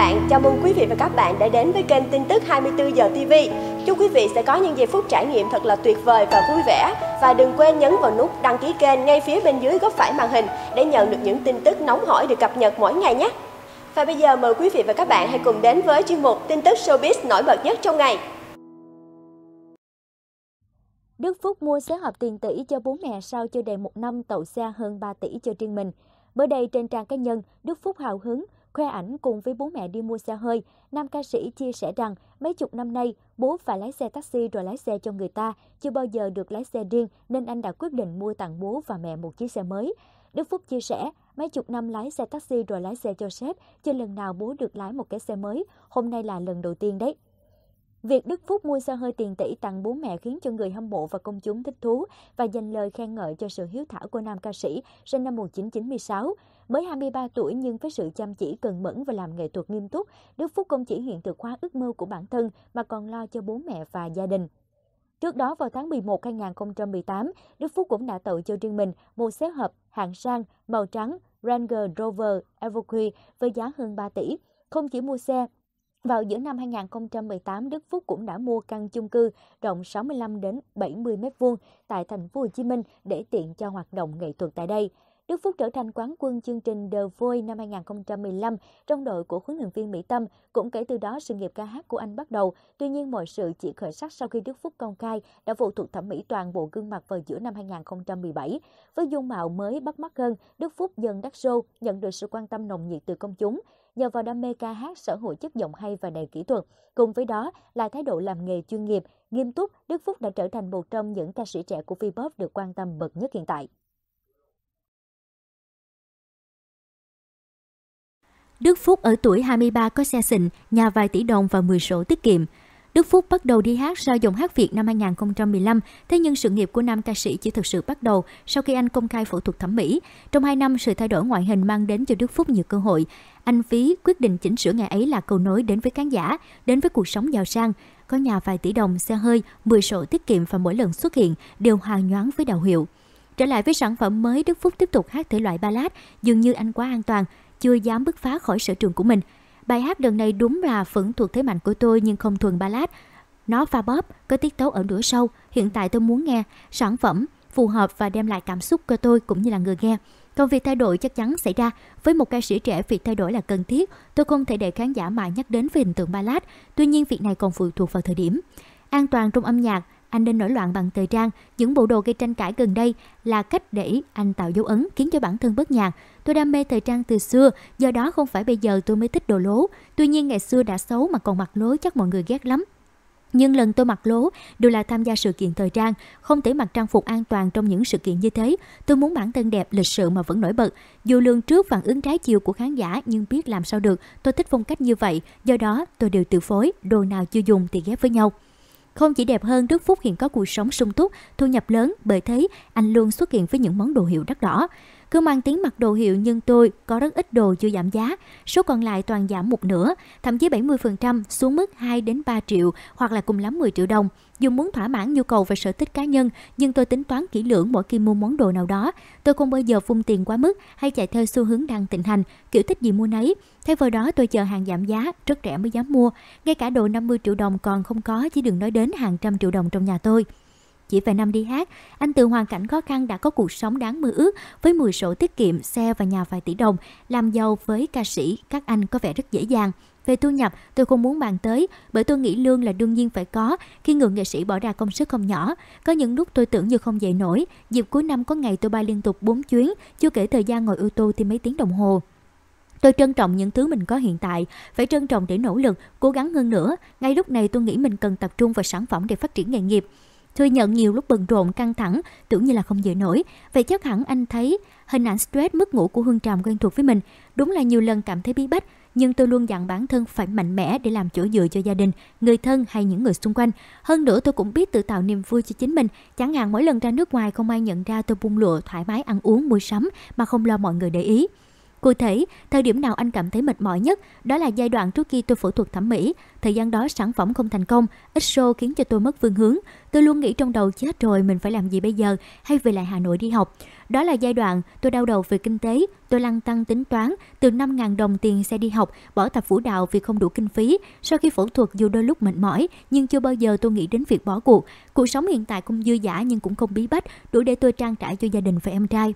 bạn, chào mừng quý vị và các bạn đã đến với kênh tin tức 24 giờ TV. Chúc quý vị sẽ có những giây phút trải nghiệm thật là tuyệt vời và vui vẻ. Và đừng quên nhấn vào nút đăng ký kênh ngay phía bên dưới góc phải màn hình để nhận được những tin tức nóng hổi được cập nhật mỗi ngày nhé. Và bây giờ mời quý vị và các bạn hãy cùng đến với chuyên mục tin tức showbiz nổi bật nhất trong ngày. Đức Phúc mua xế hợp tiền tỷ cho bố mẹ sau chưa đầy một năm tậu xe hơn 3 tỷ cho riêng mình. Mới đây trên trang cá nhân, Đức Phúc hào hứng khoe ảnh cùng với bố mẹ đi mua xe hơi, nam ca sĩ chia sẻ rằng mấy chục năm nay bố phải lái xe taxi rồi lái xe cho người ta, chưa bao giờ được lái xe riêng nên anh đã quyết định mua tặng bố và mẹ một chiếc xe mới. Đức Phúc chia sẻ, mấy chục năm lái xe taxi rồi lái xe cho sếp, chưa lần nào bố được lái một cái xe mới, hôm nay là lần đầu tiên đấy. Việc Đức Phúc mua xe hơi tiền tỷ tặng bố mẹ khiến cho người hâm mộ và công chúng thích thú và dành lời khen ngợi cho sự hiếu thảo của nam ca sĩ sinh năm 1996. Mới 23 tuổi nhưng với sự chăm chỉ cần mẫn và làm nghệ thuật nghiêm túc, Đức Phúc không chỉ hiện thực hóa ước mơ của bản thân mà còn lo cho bố mẹ và gia đình. Trước đó vào tháng 11 2018, Đức Phúc cũng đã tự cho riêng mình một xe hợp hạng sang màu trắng Range Rover Evoque với giá hơn 3 tỷ. Không chỉ mua xe vào giữa năm 2018, Đức Phúc cũng đã mua căn chung cư rộng 65 đến 70 m2 tại thành phố Hồ Chí Minh để tiện cho hoạt động nghệ thuật tại đây. Đức Phúc trở thành quán quân chương trình The Voice năm 2015 trong đội của huấn luyện viên Mỹ Tâm. Cũng kể từ đó, sự nghiệp ca hát của anh bắt đầu. Tuy nhiên, mọi sự chỉ khởi sắc sau khi Đức Phúc công khai đã phụ thuộc thẩm mỹ toàn bộ gương mặt vào giữa năm 2017. Với dung mạo mới bắt mắt hơn, Đức Phúc dần đắt show, nhận được sự quan tâm nồng nhiệt từ công chúng nhờ vào đam mê ca hát sở hữu chất giọng hay và đầy kỹ thuật. Cùng với đó là thái độ làm nghề chuyên nghiệp, nghiêm túc, Đức Phúc đã trở thành một trong những ca sĩ trẻ của Vpop được quan tâm bậc nhất hiện tại. Đức Phúc ở tuổi 23 có xe xịn, nhà vài tỷ đồng và 10 sổ tiết kiệm. Đức Phúc bắt đầu đi hát sau dòng hát Việt năm 2015, thế nhưng sự nghiệp của nam ca sĩ chỉ thực sự bắt đầu sau khi anh công khai phẫu thuật thẩm mỹ. Trong 2 năm, sự thay đổi ngoại hình mang đến cho Đức Phúc nhiều cơ hội. Anh Phí quyết định chỉnh sửa ngày ấy là cầu nối đến với khán giả, đến với cuộc sống giàu sang. Có nhà vài tỷ đồng, xe hơi, 10 sổ tiết kiệm và mỗi lần xuất hiện đều hoàn nhoáng với đạo hiệu. Trở lại với sản phẩm mới, Đức Phúc tiếp tục hát thể loại ballad, dường như anh quá an toàn chưa dám bứt phá khỏi sở trường của mình. Bài hát lần này đúng là vẫn thuộc thế mạnh của tôi nhưng không thuần ballad. Nó pha bóp, có tiết tấu ở nửa sâu. Hiện tại tôi muốn nghe sản phẩm phù hợp và đem lại cảm xúc cho tôi cũng như là người nghe. Còn việc thay đổi chắc chắn xảy ra. Với một ca sĩ trẻ, việc thay đổi là cần thiết. Tôi không thể để khán giả mãi nhắc đến về hình tượng ballad. Tuy nhiên, việc này còn phụ thuộc vào thời điểm. An toàn trong âm nhạc, anh nên nổi loạn bằng thời trang. Những bộ đồ gây tranh cãi gần đây là cách để anh tạo dấu ấn khiến cho bản thân bất nhàn. Tôi đam mê thời trang từ xưa, do đó không phải bây giờ tôi mới thích đồ lố. Tuy nhiên ngày xưa đã xấu mà còn mặc lố chắc mọi người ghét lắm. Nhưng lần tôi mặc lố đều là tham gia sự kiện thời trang, không thể mặc trang phục an toàn trong những sự kiện như thế. Tôi muốn bản thân đẹp, lịch sự mà vẫn nổi bật. Dù lương trước phản ứng trái chiều của khán giả nhưng biết làm sao được, tôi thích phong cách như vậy, do đó tôi đều tự phối, đồ nào chưa dùng thì ghép với nhau. Không chỉ đẹp hơn, Đức Phúc hiện có cuộc sống sung túc, thu nhập lớn, bởi thế anh luôn xuất hiện với những món đồ hiệu đắt đỏ. Cứ mang tiếng mặc đồ hiệu nhưng tôi có rất ít đồ chưa giảm giá, số còn lại toàn giảm một nửa, thậm chí 70% xuống mức 2 đến 3 triệu hoặc là cùng lắm 10 triệu đồng. Dù muốn thỏa mãn nhu cầu và sở thích cá nhân, nhưng tôi tính toán kỹ lưỡng mỗi khi mua món đồ nào đó. Tôi không bao giờ phung tiền quá mức hay chạy theo xu hướng đang thịnh hành, kiểu thích gì mua nấy. Thay vào đó tôi chờ hàng giảm giá, rất rẻ mới dám mua. Ngay cả đồ 50 triệu đồng còn không có, chỉ đừng nói đến hàng trăm triệu đồng trong nhà tôi. Chỉ vài năm đi hát, anh từ hoàn cảnh khó khăn đã có cuộc sống đáng mơ ước với 10 sổ tiết kiệm, xe và nhà vài tỷ đồng, làm giàu với ca sĩ, các anh có vẻ rất dễ dàng. Về thu nhập, tôi không muốn bàn tới, bởi tôi nghĩ lương là đương nhiên phải có khi người nghệ sĩ bỏ ra công sức không nhỏ. Có những lúc tôi tưởng như không dậy nổi, dịp cuối năm có ngày tôi bay liên tục 4 chuyến, chưa kể thời gian ngồi ô tô thì mấy tiếng đồng hồ. Tôi trân trọng những thứ mình có hiện tại, phải trân trọng để nỗ lực, cố gắng hơn nữa. Ngay lúc này tôi nghĩ mình cần tập trung vào sản phẩm để phát triển nghề nghiệp. Thừa nhận nhiều lúc bận rộn, căng thẳng, tưởng như là không dậy nổi. Vậy chắc hẳn anh thấy hình ảnh stress mất ngủ của Hương Tràm quen thuộc với mình. Đúng là nhiều lần cảm thấy bí bách, nhưng tôi luôn dặn bản thân phải mạnh mẽ để làm chỗ dựa cho gia đình, người thân hay những người xung quanh. Hơn nữa tôi cũng biết tự tạo niềm vui cho chính mình, chẳng hạn mỗi lần ra nước ngoài không ai nhận ra tôi bung lụa thoải mái ăn uống mua sắm mà không lo mọi người để ý. Cụ thể, thời điểm nào anh cảm thấy mệt mỏi nhất, đó là giai đoạn trước khi tôi phẫu thuật thẩm mỹ. Thời gian đó sản phẩm không thành công, ít show khiến cho tôi mất phương hướng. Tôi luôn nghĩ trong đầu chết rồi mình phải làm gì bây giờ hay về lại Hà Nội đi học. Đó là giai đoạn tôi đau đầu về kinh tế, tôi lăng tăng tính toán từ 5.000 đồng tiền xe đi học, bỏ tập vũ đạo vì không đủ kinh phí. Sau khi phẫu thuật dù đôi lúc mệt mỏi, nhưng chưa bao giờ tôi nghĩ đến việc bỏ cuộc. Cuộc sống hiện tại cũng dư giả nhưng cũng không bí bách, đủ để tôi trang trải cho gia đình và em trai.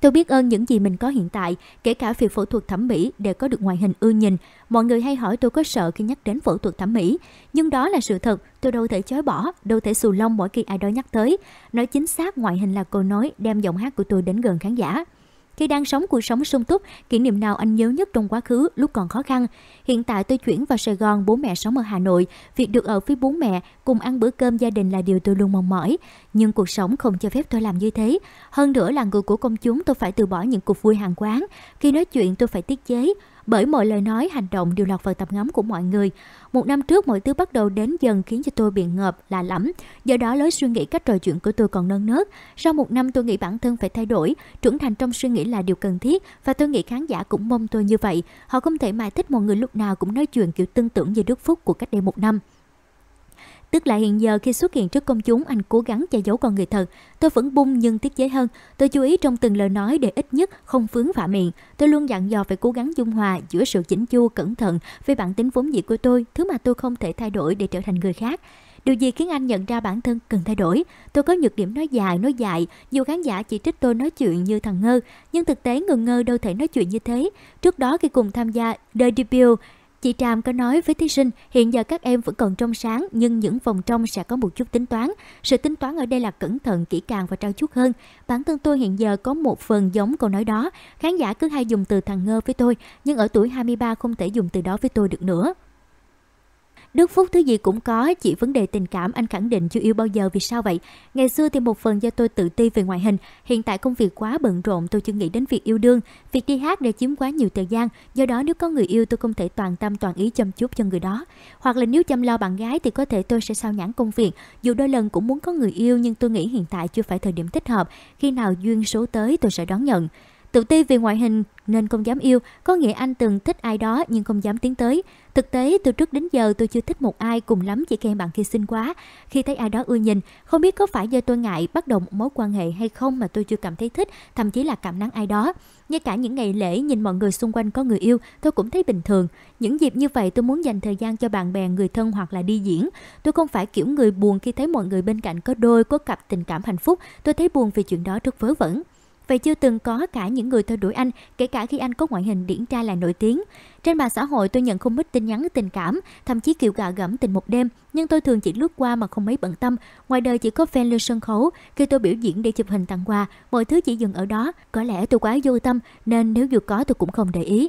Tôi biết ơn những gì mình có hiện tại, kể cả việc phẫu thuật thẩm mỹ để có được ngoại hình ưa nhìn. Mọi người hay hỏi tôi có sợ khi nhắc đến phẫu thuật thẩm mỹ, nhưng đó là sự thật, tôi đâu thể chối bỏ, đâu thể xù lông mỗi khi ai đó nhắc tới. Nói chính xác ngoại hình là câu nói đem giọng hát của tôi đến gần khán giả. Khi đang sống cuộc sống sung túc, kỷ niệm nào anh nhớ nhất trong quá khứ lúc còn khó khăn? Hiện tại tôi chuyển vào Sài Gòn, bố mẹ sống ở Hà Nội. Việc được ở phía bố mẹ cùng ăn bữa cơm gia đình là điều tôi luôn mong mỏi. Nhưng cuộc sống không cho phép tôi làm như thế. Hơn nữa là người của công chúng tôi phải từ bỏ những cuộc vui hàng quán. Khi nói chuyện tôi phải tiết chế, bởi mọi lời nói, hành động đều lọt vào tầm ngắm của mọi người. Một năm trước, mọi thứ bắt đầu đến dần khiến cho tôi bị ngợp, lạ lẫm. Do đó, lối suy nghĩ cách trò chuyện của tôi còn nơn nớt. Sau một năm, tôi nghĩ bản thân phải thay đổi, trưởng thành trong suy nghĩ là điều cần thiết và tôi nghĩ khán giả cũng mong tôi như vậy. Họ không thể mãi thích một người lúc nào cũng nói chuyện kiểu tương tưởng về đức phúc của cách đây một năm. Tức là hiện giờ khi xuất hiện trước công chúng anh cố gắng che giấu con người thật. Tôi vẫn bung nhưng tiết chế hơn. Tôi chú ý trong từng lời nói để ít nhất không vướng vạ miệng. Tôi luôn dặn dò phải cố gắng dung hòa giữa sự chỉnh chu cẩn thận về bản tính vốn dĩ của tôi, thứ mà tôi không thể thay đổi để trở thành người khác. Điều gì khiến anh nhận ra bản thân cần thay đổi? Tôi có nhược điểm nói dài, nói dài. Nhiều khán giả chỉ trích tôi nói chuyện như thằng ngơ, nhưng thực tế người ngơ đâu thể nói chuyện như thế. Trước đó khi cùng tham gia The Debut, Chị Tràm có nói với thí sinh, hiện giờ các em vẫn còn trong sáng nhưng những vòng trong sẽ có một chút tính toán. Sự tính toán ở đây là cẩn thận, kỹ càng và trau chuốt hơn. Bản thân tôi hiện giờ có một phần giống câu nói đó. Khán giả cứ hay dùng từ thằng ngơ với tôi, nhưng ở tuổi 23 không thể dùng từ đó với tôi được nữa. Đức Phúc thứ gì cũng có, chỉ vấn đề tình cảm anh khẳng định chưa yêu bao giờ vì sao vậy? Ngày xưa thì một phần do tôi tự ti về ngoại hình, hiện tại công việc quá bận rộn tôi chưa nghĩ đến việc yêu đương. Việc đi hát đã chiếm quá nhiều thời gian, do đó nếu có người yêu tôi không thể toàn tâm toàn ý chăm chút cho người đó. Hoặc là nếu chăm lo bạn gái thì có thể tôi sẽ sao nhãn công việc, dù đôi lần cũng muốn có người yêu nhưng tôi nghĩ hiện tại chưa phải thời điểm thích hợp, khi nào duyên số tới tôi sẽ đón nhận. Tự ti vì ngoại hình nên không dám yêu, có nghĩa anh từng thích ai đó nhưng không dám tiến tới. Thực tế, từ trước đến giờ tôi chưa thích một ai cùng lắm chỉ khen bạn khi xinh quá. Khi thấy ai đó ưa nhìn, không biết có phải do tôi ngại bắt đầu một mối quan hệ hay không mà tôi chưa cảm thấy thích, thậm chí là cảm nắng ai đó. Ngay cả những ngày lễ nhìn mọi người xung quanh có người yêu, tôi cũng thấy bình thường. Những dịp như vậy tôi muốn dành thời gian cho bạn bè, người thân hoặc là đi diễn. Tôi không phải kiểu người buồn khi thấy mọi người bên cạnh có đôi, có cặp tình cảm hạnh phúc. Tôi thấy buồn vì chuyện đó rất vớ vẩn. Vậy chưa từng có cả những người theo đuổi anh, kể cả khi anh có ngoại hình điển trai là nổi tiếng. Trên mạng xã hội tôi nhận không ít tin nhắn tình cảm, thậm chí kiểu gạ gẫm tình một đêm, nhưng tôi thường chỉ lướt qua mà không mấy bận tâm. Ngoài đời chỉ có fan lên sân khấu, khi tôi biểu diễn để chụp hình tặng quà, mọi thứ chỉ dừng ở đó. Có lẽ tôi quá vô tâm nên nếu dù có tôi cũng không để ý.